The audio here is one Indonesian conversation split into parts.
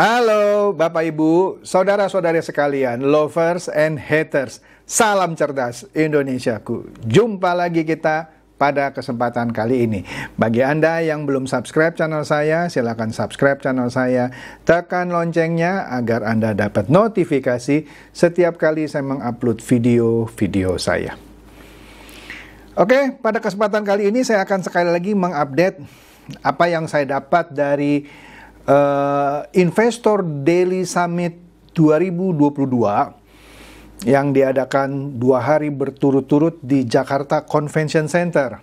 Halo Bapak Ibu, saudara-saudari sekalian, lovers and haters. Salam cerdas Indonesiaku. Jumpa lagi kita pada kesempatan kali ini. Bagi Anda yang belum subscribe channel saya, silakan subscribe channel saya. Tekan loncengnya agar Anda dapat notifikasi setiap kali saya mengupload video-video saya. Oke, pada kesempatan kali ini saya akan sekali lagi mengupdate apa yang saya dapat dari uh, Investor Daily Summit 2022 yang diadakan dua hari berturut-turut di Jakarta Convention Center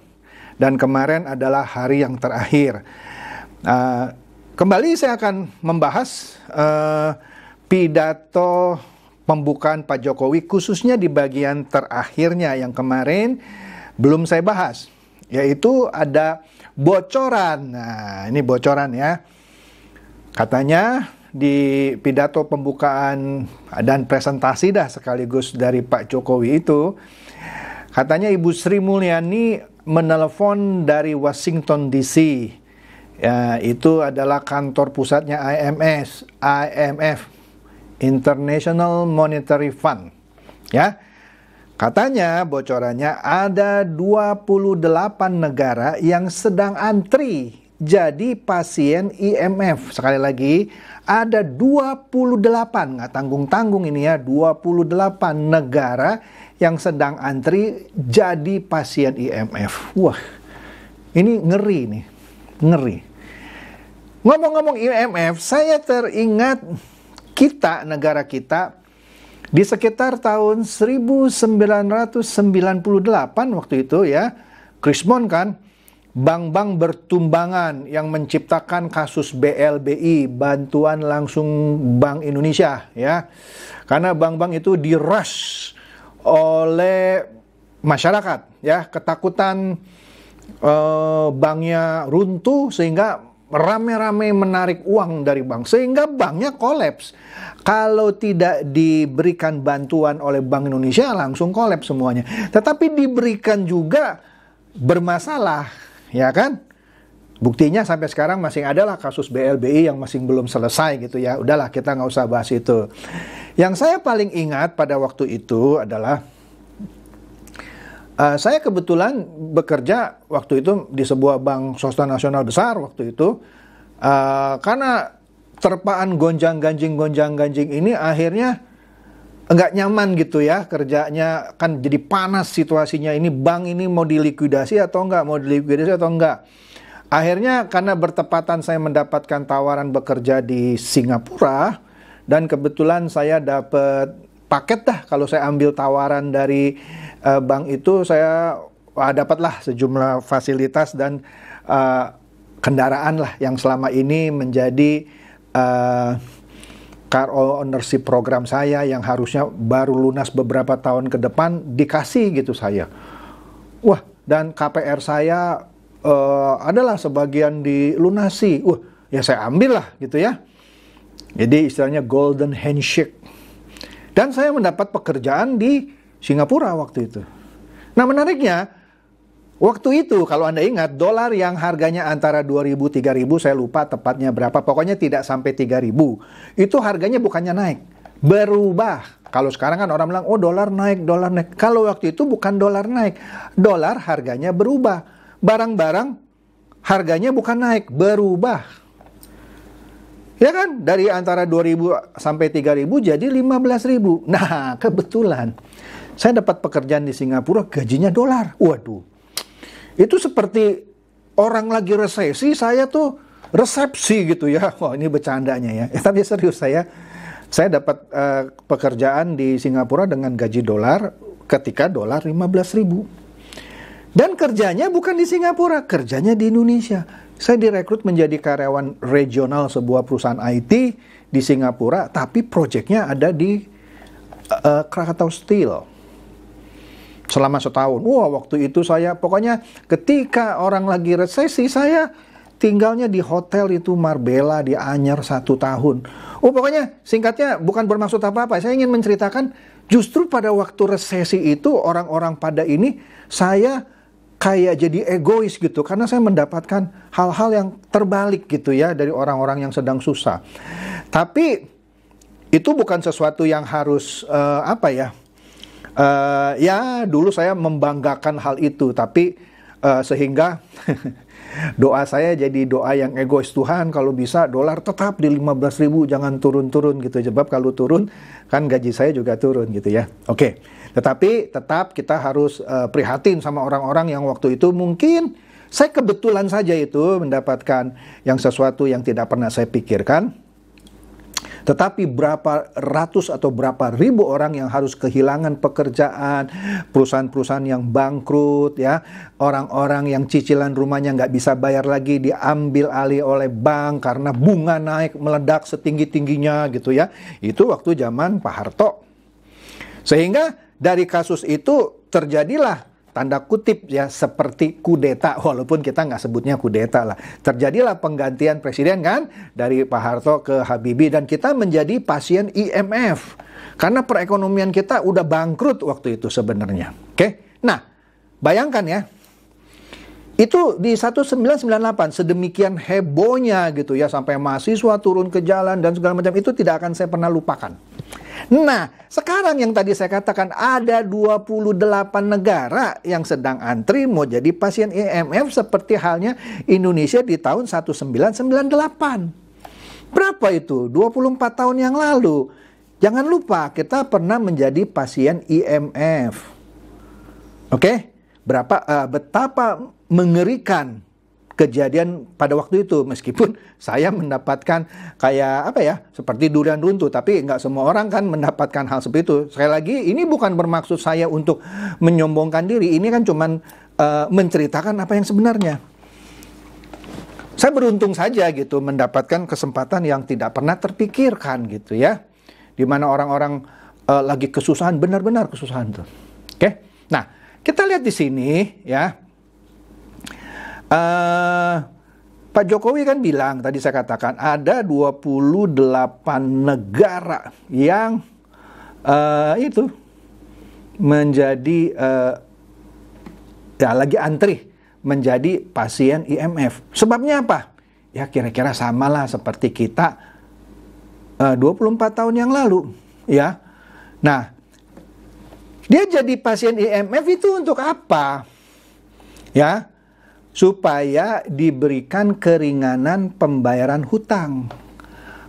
dan kemarin adalah hari yang terakhir. Uh, kembali saya akan membahas uh, pidato pembukaan Pak Jokowi khususnya di bagian terakhirnya yang kemarin belum saya bahas yaitu ada bocoran. Nah, ini bocoran ya. Katanya di pidato pembukaan dan presentasi dah sekaligus dari Pak Jokowi itu, katanya Ibu Sri Mulyani menelpon dari Washington DC. Ya, itu adalah kantor pusatnya IMS, IMF, International Monetary Fund. Ya, Katanya bocorannya ada 28 negara yang sedang antri jadi pasien IMF. Sekali lagi, ada 28, nggak tanggung-tanggung ini ya, 28 negara yang sedang antri jadi pasien IMF. Wah, ini ngeri nih, ngeri. Ngomong-ngomong IMF, saya teringat kita, negara kita, di sekitar tahun 1998 waktu itu ya, Krismon kan, bank-bank bertumbangan yang menciptakan kasus BLBI bantuan langsung Bank Indonesia ya karena bank-bank itu diras oleh masyarakat ya ketakutan eh, banknya runtuh sehingga rame-rame menarik uang dari bank sehingga banknya kolaps kalau tidak diberikan bantuan oleh Bank Indonesia langsung kolaps semuanya tetapi diberikan juga bermasalah ya kan? Buktinya sampai sekarang masih adalah kasus BLBI yang masih belum selesai gitu ya. Udahlah kita nggak usah bahas itu. Yang saya paling ingat pada waktu itu adalah uh, saya kebetulan bekerja waktu itu di sebuah bank swasta nasional besar waktu itu uh, karena terpaan gonjang ganjing gonjang ganjing ini akhirnya enggak nyaman gitu ya kerjanya kan jadi panas situasinya ini bank ini mau dilikuidasi atau enggak mau dilikuidasi atau enggak akhirnya karena bertepatan saya mendapatkan tawaran bekerja di Singapura dan kebetulan saya dapat paket dah kalau saya ambil tawaran dari uh, bank itu saya wah, dapatlah sejumlah fasilitas dan uh, kendaraan lah yang selama ini menjadi uh, car ownership program saya yang harusnya baru lunas beberapa tahun ke depan dikasih gitu saya. Wah, dan KPR saya uh, adalah sebagian dilunasi. Wah, ya saya ambil lah gitu ya. Jadi istilahnya golden handshake. Dan saya mendapat pekerjaan di Singapura waktu itu. Nah menariknya, Waktu itu kalau Anda ingat dolar yang harganya antara 2000 3000 saya lupa tepatnya berapa pokoknya tidak sampai 3000 itu harganya bukannya naik berubah. Kalau sekarang kan orang bilang oh dolar naik, dolar naik. Kalau waktu itu bukan dolar naik, dolar harganya berubah. Barang-barang harganya bukan naik, berubah. Ya kan? Dari antara 2000 sampai 3000 jadi 15.000. Nah, kebetulan saya dapat pekerjaan di Singapura gajinya dolar. Waduh, itu seperti orang lagi resesi, saya tuh resepsi gitu ya. Wah, ini bercandanya ya. ya tapi serius saya saya dapat uh, pekerjaan di Singapura dengan gaji dolar ketika dolar 15 ribu. Dan kerjanya bukan di Singapura, kerjanya di Indonesia. Saya direkrut menjadi karyawan regional sebuah perusahaan IT di Singapura, tapi proyeknya ada di uh, Krakatau Steel selama setahun. Wah, waktu itu saya pokoknya ketika orang lagi resesi saya tinggalnya di hotel itu Marbella di Anyer satu tahun. Oh, pokoknya singkatnya bukan bermaksud apa-apa. Saya ingin menceritakan justru pada waktu resesi itu orang-orang pada ini saya kayak jadi egois gitu karena saya mendapatkan hal-hal yang terbalik gitu ya dari orang-orang yang sedang susah. Tapi itu bukan sesuatu yang harus uh, apa ya? uh, ya dulu saya membanggakan hal itu tapi uh, sehingga doa saya jadi doa yang egois Tuhan kalau bisa dolar tetap di 15.000, jangan turun-turun gitu sebab kalau turun kan gaji saya juga turun gitu ya oke okay. tetapi tetap kita harus uh, prihatin sama orang-orang yang waktu itu mungkin saya kebetulan saja itu mendapatkan yang sesuatu yang tidak pernah saya pikirkan tetapi berapa ratus atau berapa ribu orang yang harus kehilangan pekerjaan, perusahaan-perusahaan yang bangkrut, ya orang-orang yang cicilan rumahnya nggak bisa bayar lagi diambil alih oleh bank karena bunga naik meledak setinggi tingginya gitu ya. Itu waktu zaman Pak Harto. Sehingga dari kasus itu terjadilah tanda kutip ya seperti kudeta walaupun kita nggak sebutnya kudeta lah terjadilah penggantian presiden kan dari Pak Harto ke Habibie dan kita menjadi pasien IMF karena perekonomian kita udah bangkrut waktu itu sebenarnya oke nah bayangkan ya itu di 1998 sedemikian hebohnya gitu ya sampai mahasiswa turun ke jalan dan segala macam itu tidak akan saya pernah lupakan Nah, sekarang yang tadi saya katakan ada 28 negara yang sedang antri mau jadi pasien IMF e seperti halnya Indonesia di tahun 1998. Berapa itu? 24 tahun yang lalu. Jangan lupa kita pernah menjadi pasien IMF. E Oke? Okay? Berapa uh, betapa mengerikan kejadian pada waktu itu meskipun saya mendapatkan kayak apa ya seperti durian runtuh tapi nggak semua orang kan mendapatkan hal seperti itu sekali lagi ini bukan bermaksud saya untuk menyombongkan diri ini kan cuman uh, menceritakan apa yang sebenarnya saya beruntung saja gitu mendapatkan kesempatan yang tidak pernah terpikirkan gitu ya dimana orang-orang uh, lagi kesusahan benar-benar kesusahan tuh oke okay? nah kita lihat di sini ya Eh, Pak Jokowi kan bilang tadi saya katakan ada 28 negara yang uh, itu menjadi uh, ya lagi antri menjadi pasien IMF. Sebabnya apa? Ya kira-kira samalah seperti kita uh, 24 tahun yang lalu, ya. Nah, dia jadi pasien IMF itu untuk apa? Ya, supaya diberikan keringanan pembayaran hutang.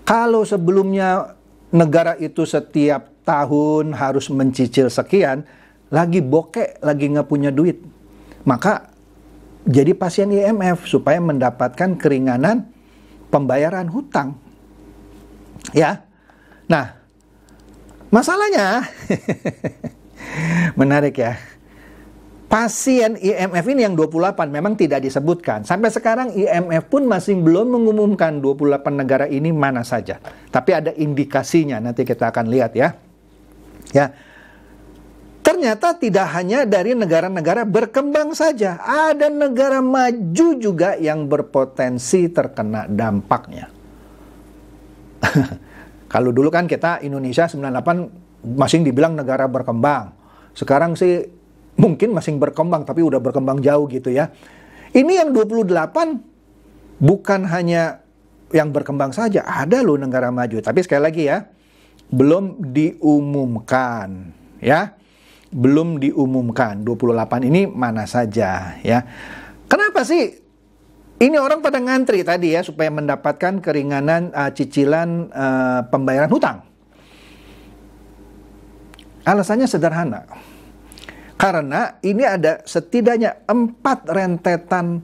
Kalau sebelumnya negara itu setiap tahun harus mencicil sekian, lagi bokek, lagi nggak punya duit, maka jadi pasien IMF supaya mendapatkan keringanan pembayaran hutang. Ya. Nah, masalahnya menarik ya pasien IMF ini yang 28 memang tidak disebutkan. Sampai sekarang IMF pun masih belum mengumumkan 28 negara ini mana saja. Tapi ada indikasinya nanti kita akan lihat ya. Ya. Ternyata tidak hanya dari negara-negara berkembang saja, ada negara maju juga yang berpotensi terkena dampaknya. Kalau dulu kan kita Indonesia 98 masih dibilang negara berkembang. Sekarang sih mungkin masih berkembang tapi udah berkembang jauh gitu ya. Ini yang 28 bukan hanya yang berkembang saja, ada loh negara maju. Tapi sekali lagi ya, belum diumumkan ya. Belum diumumkan 28 ini mana saja ya. Kenapa sih ini orang pada ngantri tadi ya supaya mendapatkan keringanan uh, cicilan uh, pembayaran hutang. Alasannya sederhana karena ini ada setidaknya empat rentetan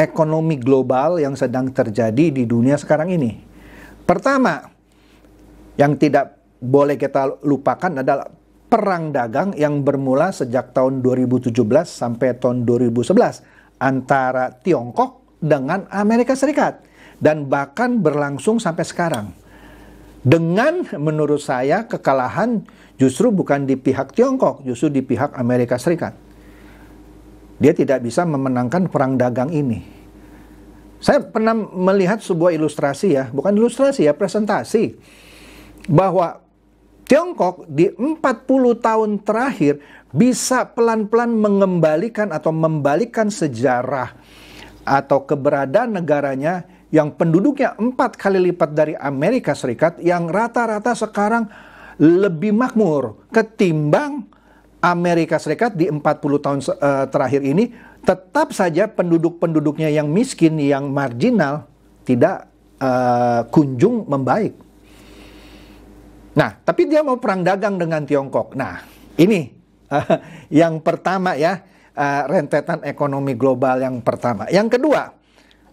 ekonomi global yang sedang terjadi di dunia sekarang ini. Pertama, yang tidak boleh kita lupakan adalah perang dagang yang bermula sejak tahun 2017 sampai tahun 2011 antara Tiongkok dengan Amerika Serikat dan bahkan berlangsung sampai sekarang dengan menurut saya kekalahan justru bukan di pihak Tiongkok, justru di pihak Amerika Serikat. Dia tidak bisa memenangkan perang dagang ini. Saya pernah melihat sebuah ilustrasi ya, bukan ilustrasi ya, presentasi bahwa Tiongkok di 40 tahun terakhir bisa pelan-pelan mengembalikan atau membalikan sejarah atau keberadaan negaranya yang penduduknya empat kali lipat dari Amerika Serikat yang rata-rata sekarang lebih makmur ketimbang Amerika Serikat di 40 tahun eh, terakhir ini tetap saja penduduk-penduduknya yang miskin yang marginal tidak uh, kunjung membaik. Nah, tapi dia mau perang dagang dengan Tiongkok. Nah, ini uh, yang pertama ya, uh, rentetan ekonomi global yang pertama. Yang kedua,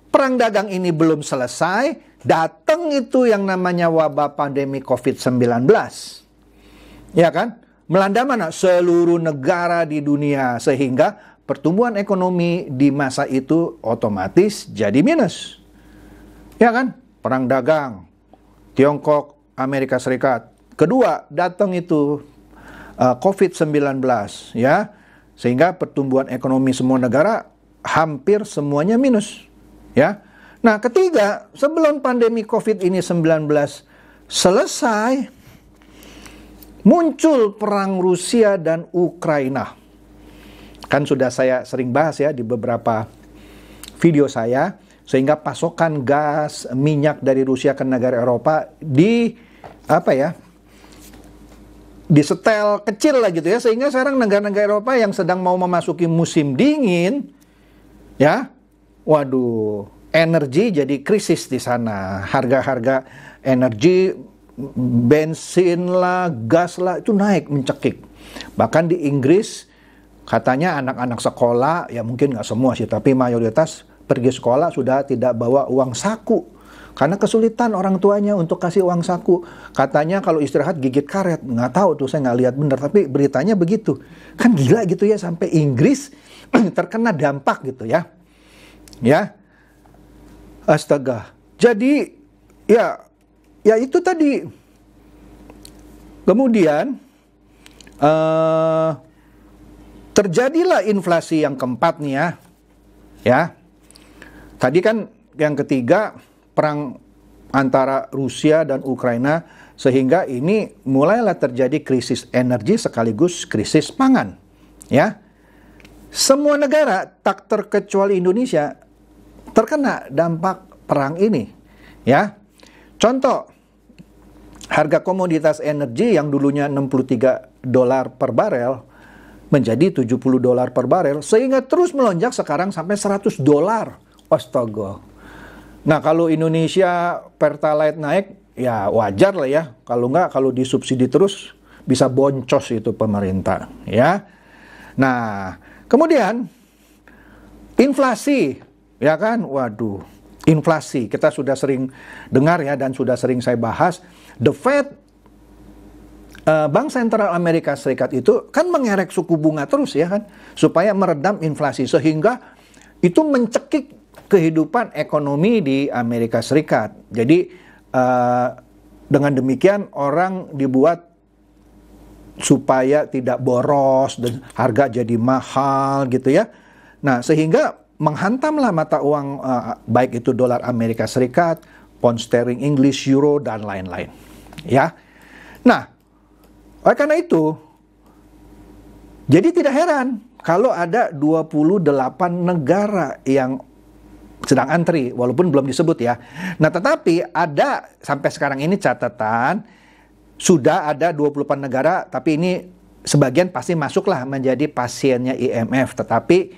perang dagang ini belum selesai, datang itu yang namanya wabah pandemi COVID-19. Ya kan? Melanda mana? Seluruh negara di dunia sehingga pertumbuhan ekonomi di masa itu otomatis jadi minus. Ya kan? Perang dagang Tiongkok, Amerika Serikat. Kedua, datang itu uh, COVID-19 ya. Sehingga pertumbuhan ekonomi semua negara hampir semuanya minus. Ya. Nah, ketiga, sebelum pandemi Covid ini 19 selesai, muncul perang Rusia dan Ukraina. Kan sudah saya sering bahas ya di beberapa video saya, sehingga pasokan gas, minyak dari Rusia ke negara Eropa di apa ya? disetel kecil lah gitu ya sehingga sekarang negara-negara Eropa yang sedang mau memasuki musim dingin ya waduh, energi jadi krisis di sana. Harga-harga energi, bensin lah, gas lah, itu naik mencekik. Bahkan di Inggris, katanya anak-anak sekolah, ya mungkin nggak semua sih, tapi mayoritas pergi sekolah sudah tidak bawa uang saku. Karena kesulitan orang tuanya untuk kasih uang saku. Katanya kalau istirahat gigit karet. Nggak tahu tuh, saya nggak lihat benar. Tapi beritanya begitu. Kan gila gitu ya, sampai Inggris terkena dampak gitu ya Ya. Astaga. Jadi ya ya itu tadi. Kemudian uh, terjadilah inflasi yang keempat nih ya. Ya. Tadi kan yang ketiga perang antara Rusia dan Ukraina sehingga ini mulailah terjadi krisis energi sekaligus krisis pangan. Ya. Semua negara tak terkecuali Indonesia terkena dampak perang ini. Ya. Contoh harga komoditas energi yang dulunya 63 dolar per barel menjadi 70 dolar per barel sehingga terus melonjak sekarang sampai 100 dolar. Ostogo. Nah, kalau Indonesia Pertalite naik ya wajar lah ya. Kalau nggak kalau disubsidi terus bisa boncos itu pemerintah ya. Nah, kemudian inflasi ya kan? Waduh, inflasi kita sudah sering dengar ya dan sudah sering saya bahas. The Fed, uh, Bank Sentral Amerika Serikat itu kan mengerek suku bunga terus ya kan, supaya meredam inflasi sehingga itu mencekik kehidupan ekonomi di Amerika Serikat. Jadi uh, dengan demikian orang dibuat supaya tidak boros dan harga jadi mahal gitu ya. Nah, sehingga menghantamlah mata uang uh, baik itu dolar Amerika Serikat, pound sterling Inggris, euro dan lain-lain. Ya. Nah, oleh karena itu jadi tidak heran kalau ada 28 negara yang sedang antri walaupun belum disebut ya. Nah, tetapi ada sampai sekarang ini catatan sudah ada 28 negara tapi ini sebagian pasti masuklah menjadi pasiennya IMF tetapi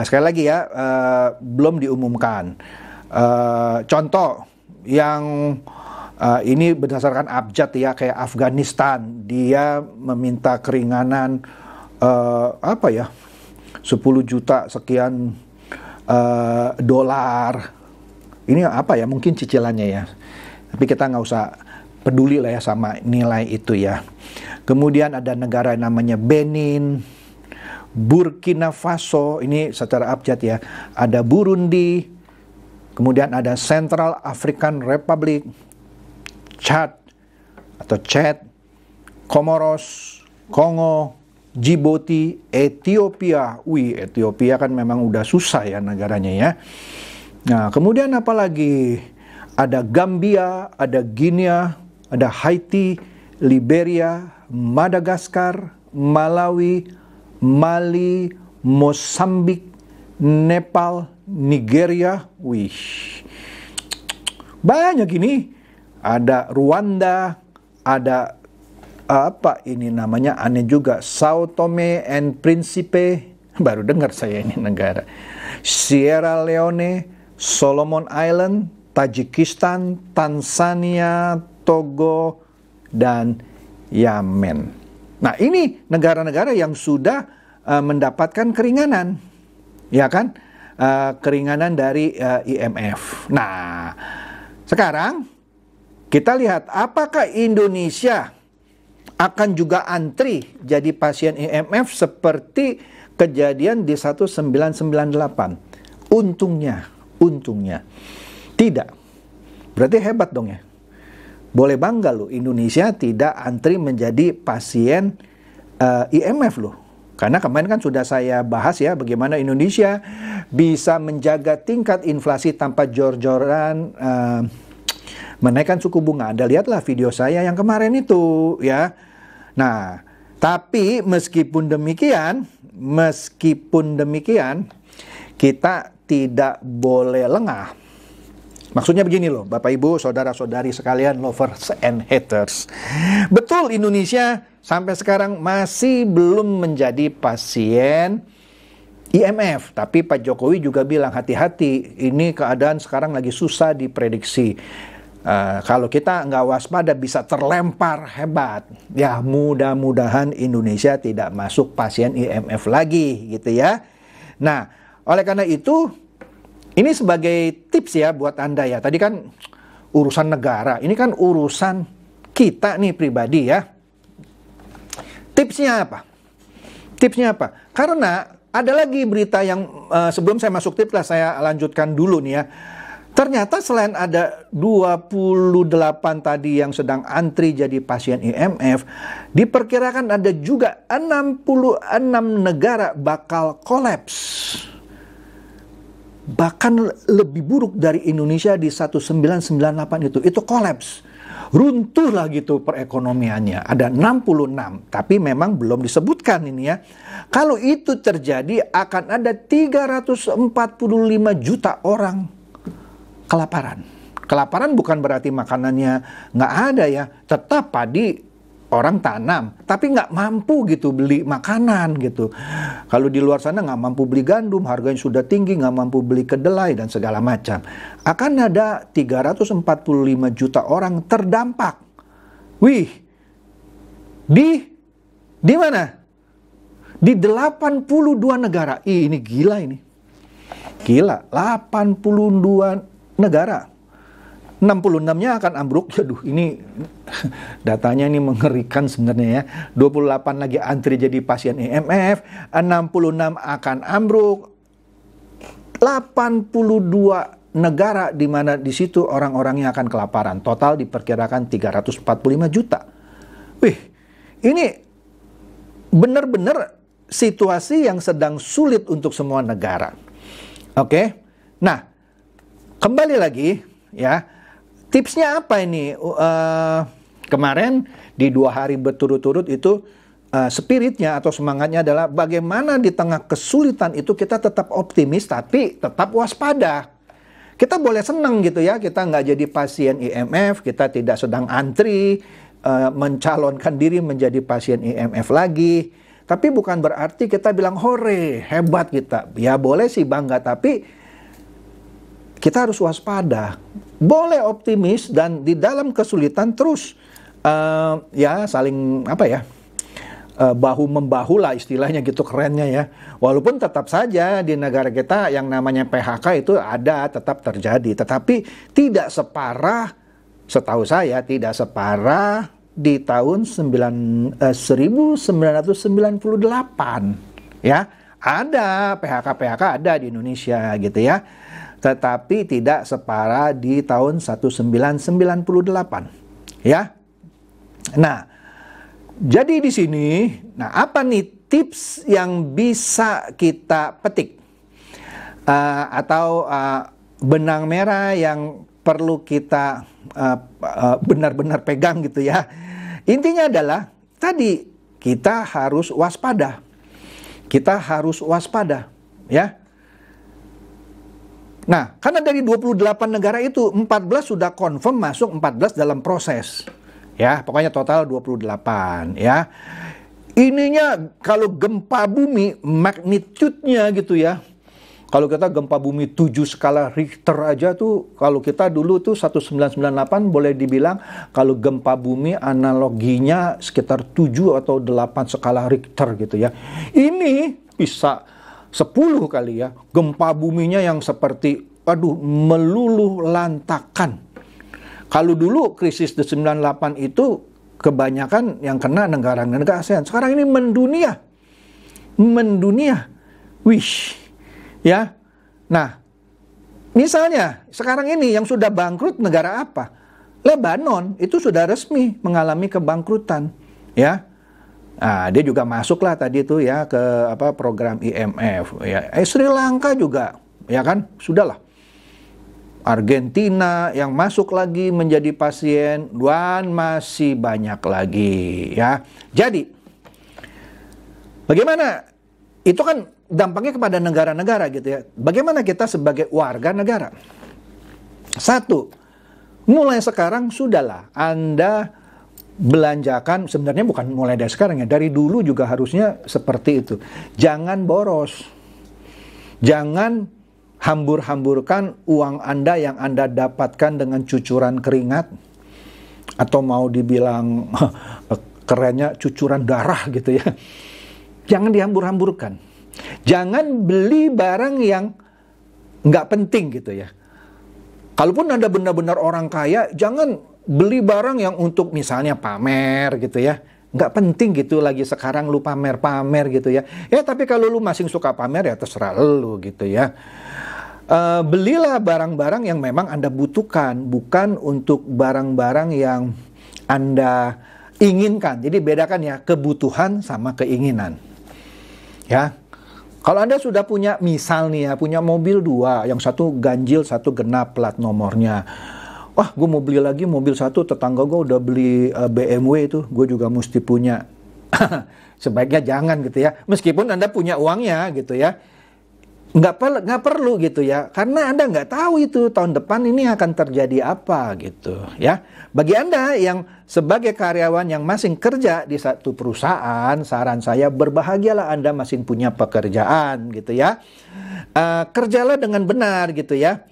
Nah, sekali lagi ya, uh, belum diumumkan. Uh, contoh yang uh, ini berdasarkan abjad ya, kayak Afghanistan, dia meminta keringanan uh, apa ya, 10 juta sekian uh, dolar. Ini apa ya? Mungkin cicilannya ya. Tapi kita nggak usah peduli lah ya sama nilai itu ya. Kemudian ada negara yang namanya Benin Burkina Faso, ini secara abjad ya, ada Burundi, kemudian ada Central African Republic, Chad atau Chad, Komoros, Kongo, Djibouti, Ethiopia. Wih, Ethiopia kan memang udah susah ya negaranya ya. Nah, kemudian apalagi ada Gambia, ada Guinea, ada Haiti, Liberia, Madagaskar, Malawi, Mali, Mozambik, Nepal, Nigeria, wih. Banyak ini. Ada Rwanda, ada apa ini namanya aneh juga Sao Tome and Principe baru dengar saya ini negara Sierra Leone Solomon Island Tajikistan Tanzania Togo dan Yamen Nah, ini negara-negara yang sudah uh, mendapatkan keringanan, ya kan? Uh, keringanan dari uh, eh, IMF. Nah, sekarang kita lihat apakah Indonesia akan juga antri jadi pasien IMF seperti kejadian di 1998. Untungnya, untungnya tidak. Berarti hebat dong ya boleh bangga loh Indonesia tidak antri menjadi pasien uh, eh, IMF loh. Karena kemarin kan sudah saya bahas ya bagaimana Indonesia bisa menjaga tingkat inflasi tanpa jor-joran uh, menaikkan suku bunga. Anda lihatlah video saya yang kemarin itu ya. Nah, tapi meskipun demikian, meskipun demikian kita tidak boleh lengah Maksudnya begini loh, Bapak Ibu, saudara-saudari sekalian, lovers and haters. Betul Indonesia sampai sekarang masih belum menjadi pasien IMF, tapi Pak Jokowi juga bilang hati-hati, ini keadaan sekarang lagi susah diprediksi. Uh, kalau kita nggak waspada bisa terlempar hebat. Ya mudah-mudahan Indonesia tidak masuk pasien IMF lagi gitu ya. Nah oleh karena itu ini sebagai tips ya buat Anda ya. Tadi kan urusan negara, ini kan urusan kita nih pribadi ya. Tipsnya apa? Tipsnya apa? Karena ada lagi berita yang uh, sebelum saya masuk tips lah saya lanjutkan dulu nih ya. Ternyata selain ada 28 tadi yang sedang antri jadi pasien IMF, diperkirakan ada juga 66 negara bakal kolaps bahkan lebih buruk dari Indonesia di 1998 itu. Itu kolaps. Runtuh lah gitu perekonomiannya. Ada 66, tapi memang belum disebutkan ini ya. Kalau itu terjadi akan ada 345 juta orang kelaparan. Kelaparan bukan berarti makanannya nggak ada ya, tetap padi orang tanam tapi nggak mampu gitu beli makanan gitu kalau di luar sana nggak mampu beli gandum harganya sudah tinggi nggak mampu beli kedelai dan segala macam akan ada 345 juta orang terdampak wih di di mana di 82 negara Ih, ini gila ini gila 82 negara 66-nya akan ambruk. Aduh, ini datanya ini mengerikan sebenarnya ya. 28 lagi antri jadi pasien IMF, e 66 akan ambruk. 82 negara di mana di situ orang-orangnya akan kelaparan. Total diperkirakan 345 juta. Wih, ini benar-benar situasi yang sedang sulit untuk semua negara. Oke. Nah, kembali lagi ya tipsnya apa ini? Uh, kemarin di dua hari berturut-turut itu uh, spiritnya atau semangatnya adalah bagaimana di tengah kesulitan itu kita tetap optimis tapi tetap waspada. Kita boleh senang gitu ya, kita nggak jadi pasien IMF, kita tidak sedang antri, uh, mencalonkan diri menjadi pasien IMF lagi. Tapi bukan berarti kita bilang hore, hebat kita. Ya boleh sih bangga, tapi kita harus waspada. Boleh optimis dan di dalam kesulitan terus uh, ya saling apa ya uh, bahu membahu lah istilahnya gitu kerennya ya. Walaupun tetap saja di negara kita yang namanya PHK itu ada tetap terjadi, tetapi tidak separah setahu saya tidak separah di tahun 9, eh, 1998 ya. Ada PHK PHK ada di Indonesia gitu ya tetapi tidak separah di tahun 1998. Ya. Nah, jadi di sini, nah apa nih tips yang bisa kita petik? Uh, atau uh, benang merah yang perlu kita ah, benar-benar uh, uh, benar -benar pegang gitu ya. Intinya adalah tadi kita harus waspada. Kita harus waspada, ya. Nah, karena dari 28 negara itu 14 sudah confirm masuk 14 dalam proses. Ya, pokoknya total 28 ya. Ininya kalau gempa bumi magnitudenya gitu ya. Kalau kita gempa bumi 7 skala Richter aja tuh kalau kita dulu tuh 1998 boleh dibilang kalau gempa bumi analoginya sekitar 7 atau 8 skala Richter gitu ya. Ini bisa 10 kali ya, gempa buminya yang seperti aduh meluluh lantakan. Kalau dulu krisis di 98 itu kebanyakan yang kena negara-negara ASEAN. Sekarang ini mendunia. Mendunia. Wish. Ya. Nah, misalnya sekarang ini yang sudah bangkrut negara apa? Lebanon itu sudah resmi mengalami kebangkrutan, ya. Nah, dia juga masuklah tadi itu ya ke apa program IMF ya. Eh Sri Lanka juga ya kan sudahlah. Argentina yang masuk lagi menjadi pasien dan masih banyak lagi ya. Jadi bagaimana itu kan dampaknya kepada negara-negara gitu ya. Bagaimana kita sebagai warga negara? Satu, mulai sekarang sudahlah Anda belanjakan sebenarnya bukan mulai dari sekarang ya dari dulu juga harusnya seperti itu jangan boros jangan hambur-hamburkan uang anda yang anda dapatkan dengan cucuran keringat atau mau dibilang kerennya cucuran darah gitu ya jangan dihambur-hamburkan jangan beli barang yang nggak penting gitu ya kalaupun anda benar-benar orang kaya jangan beli barang yang untuk misalnya pamer gitu ya nggak penting gitu lagi sekarang lu pamer-pamer gitu ya ya tapi kalau lu masih suka pamer ya terserah lu gitu ya uh, belilah barang-barang yang memang anda butuhkan bukan untuk barang-barang yang anda inginkan jadi bedakan ya kebutuhan sama keinginan ya kalau Anda sudah punya misalnya punya mobil dua, yang satu ganjil, satu genap plat nomornya wah gue mau beli lagi mobil satu tetangga gue udah beli uh, eh, BMW itu gue juga mesti punya sebaiknya jangan gitu ya meskipun anda punya uangnya gitu ya nggak perlu nggak perlu gitu ya karena anda nggak tahu itu tahun depan ini akan terjadi apa gitu ya bagi anda yang sebagai karyawan yang masih kerja di satu perusahaan saran saya berbahagialah anda masih punya pekerjaan gitu ya uh, kerjalah dengan benar gitu ya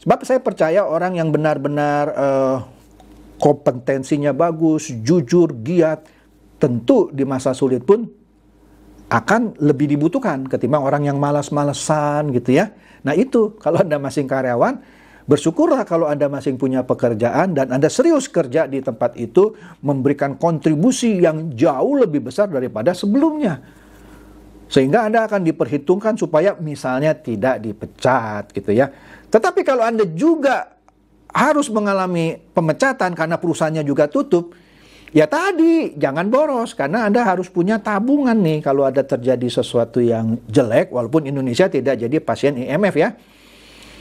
Sebab saya percaya orang yang benar-benar uh, kompetensinya bagus, jujur, giat, tentu di masa sulit pun akan lebih dibutuhkan ketimbang orang yang malas-malesan gitu ya. Nah itu kalau Anda masing karyawan, bersyukurlah kalau Anda masing punya pekerjaan dan Anda serius kerja di tempat itu memberikan kontribusi yang jauh lebih besar daripada sebelumnya. Sehingga Anda akan diperhitungkan supaya misalnya tidak dipecat gitu ya. Tetapi kalau Anda juga harus mengalami pemecatan karena perusahaannya juga tutup, ya tadi jangan boros karena Anda harus punya tabungan nih kalau ada terjadi sesuatu yang jelek walaupun Indonesia tidak jadi pasien IMF ya.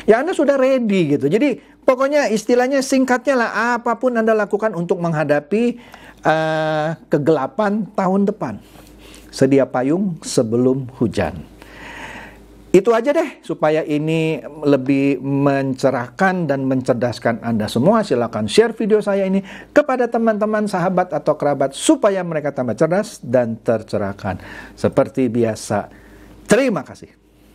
Ya Anda sudah ready gitu. Jadi pokoknya istilahnya singkatnya lah apapun Anda lakukan untuk menghadapi uh, kegelapan tahun depan sedia payung sebelum hujan. Itu aja deh supaya ini lebih mencerahkan dan mencerdaskan Anda semua. Silahkan share video saya ini kepada teman-teman, sahabat, atau kerabat supaya mereka tambah cerdas dan tercerahkan. Seperti biasa, terima kasih.